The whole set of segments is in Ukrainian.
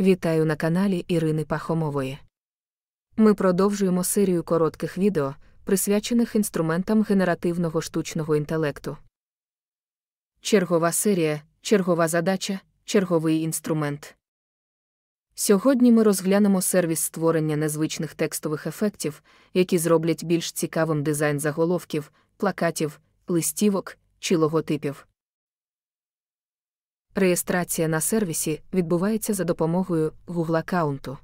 Вітаю на каналі Ірини Пахомової. Ми продовжуємо серію коротких відео, присвячених інструментам генеративного штучного інтелекту. Чергова серія, чергова задача, черговий інструмент. Сьогодні ми розглянемо сервіс створення незвичних текстових ефектів, які зроблять більш цікавим дизайн заголовків, плакатів, листівок чи логотипів. Реєстрація на сервісі відбувається за допомогою Google аккаунту.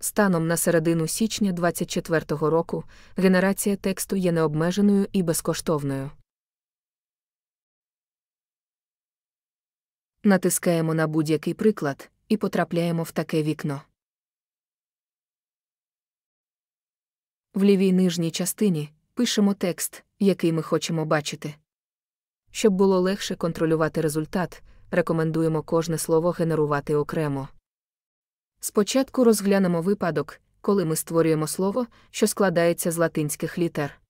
Станом на середину січня 2024 року генерація тексту є необмеженою і безкоштовною. Натискаємо на будь-який приклад і потрапляємо в таке вікно. В лівій нижній частині пишемо текст, який ми хочемо бачити. Щоб було легше контролювати результат, рекомендуємо кожне слово генерувати окремо. Спочатку розглянемо випадок, коли ми створюємо слово, що складається з латинських літер.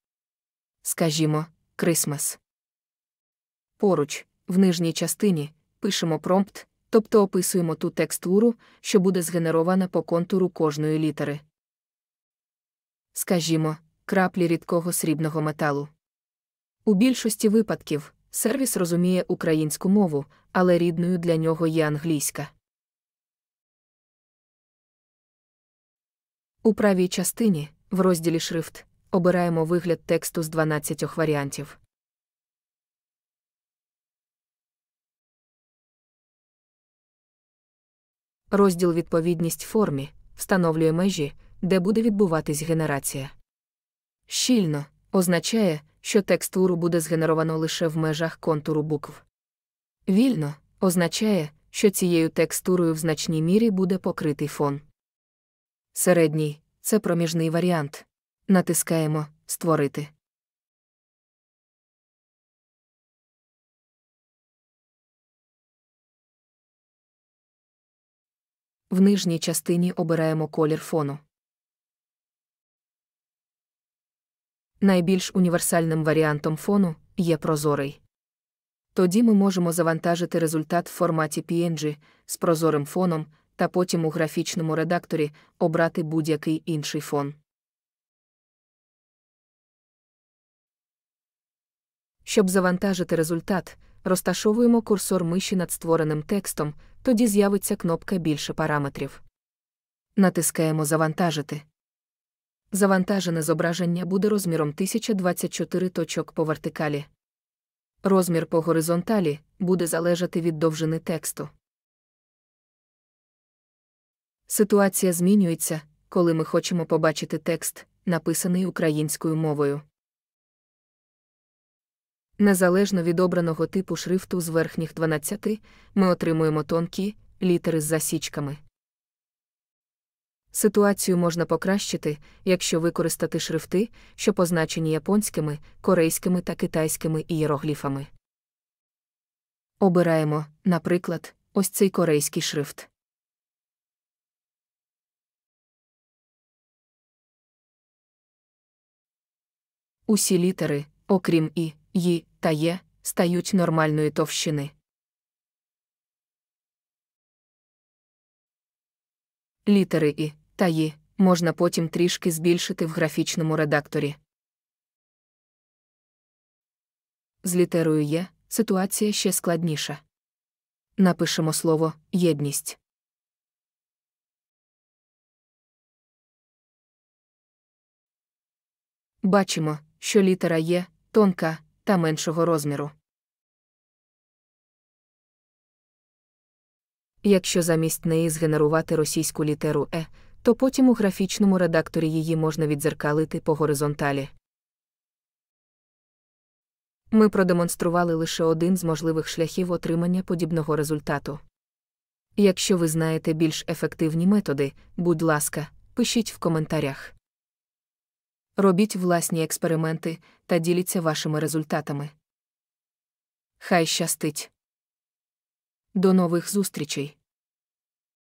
Скажімо, Christmas. Поруч, в нижній частині, пишемо промпт, тобто описуємо ту текстуру, що буде згенерована по контуру кожної літери. Скажімо, краплі рідкого срібного металу. У більшості випадків. Сервіс розуміє українську мову, але рідною для нього є англійська. У правій частині, в розділі шрифт, обираємо вигляд тексту з 12 варіантів. Розділ Відповідність формі встановлює межі, де буде відбуватись генерація. Щільно означає, що текстуру буде згенеровано лише в межах контуру букв. Вільно означає, що цією текстурою в значній мірі буде покритий фон. Середній це проміжний варіант. Натискаємо Створити. В нижній частині обираємо колір фону. Найбільш універсальним варіантом фону є прозорий. Тоді ми можемо завантажити результат в форматі PNG з прозорим фоном та потім у графічному редакторі обрати будь-який інший фон. Щоб завантажити результат, розташовуємо курсор миші над створеним текстом, тоді з'явиться кнопка Більше параметрів. Натискаємо Завантажити. Завантажене зображення буде розміром 1024 точок по вертикалі. Розмір по горизонталі буде залежати від довжини тексту. Ситуація змінюється, коли ми хочемо побачити текст, написаний українською мовою. Незалежно від обраного типу шрифту з верхніх 12, ми отримуємо тонкі літери з засічками. Ситуацію можна покращити, якщо використати шрифти, що позначені японськими, корейськими та китайськими ієрогліфами. Обираємо, наприклад, ось цей корейський шрифт. Усі літери, окрім І, Й та Є, стають нормальної товщини. Літери І, та її можна потім трішки збільшити в графічному редакторі. З літерою Є «Е» ситуація ще складніша. Напишемо слово єдність. Бачимо, що літера Є «Е» тонка та меншого розміру. Якщо замість неї згенерувати російську літеру Е, то потім у графічному редакторі її можна відзеркалити по горизонталі. Ми продемонстрували лише один з можливих шляхів отримання подібного результату. Якщо ви знаєте більш ефективні методи, будь ласка, пишіть в коментарях. Робіть власні експерименти та діліться вашими результатами. Хай щастить. До нових зустрічей!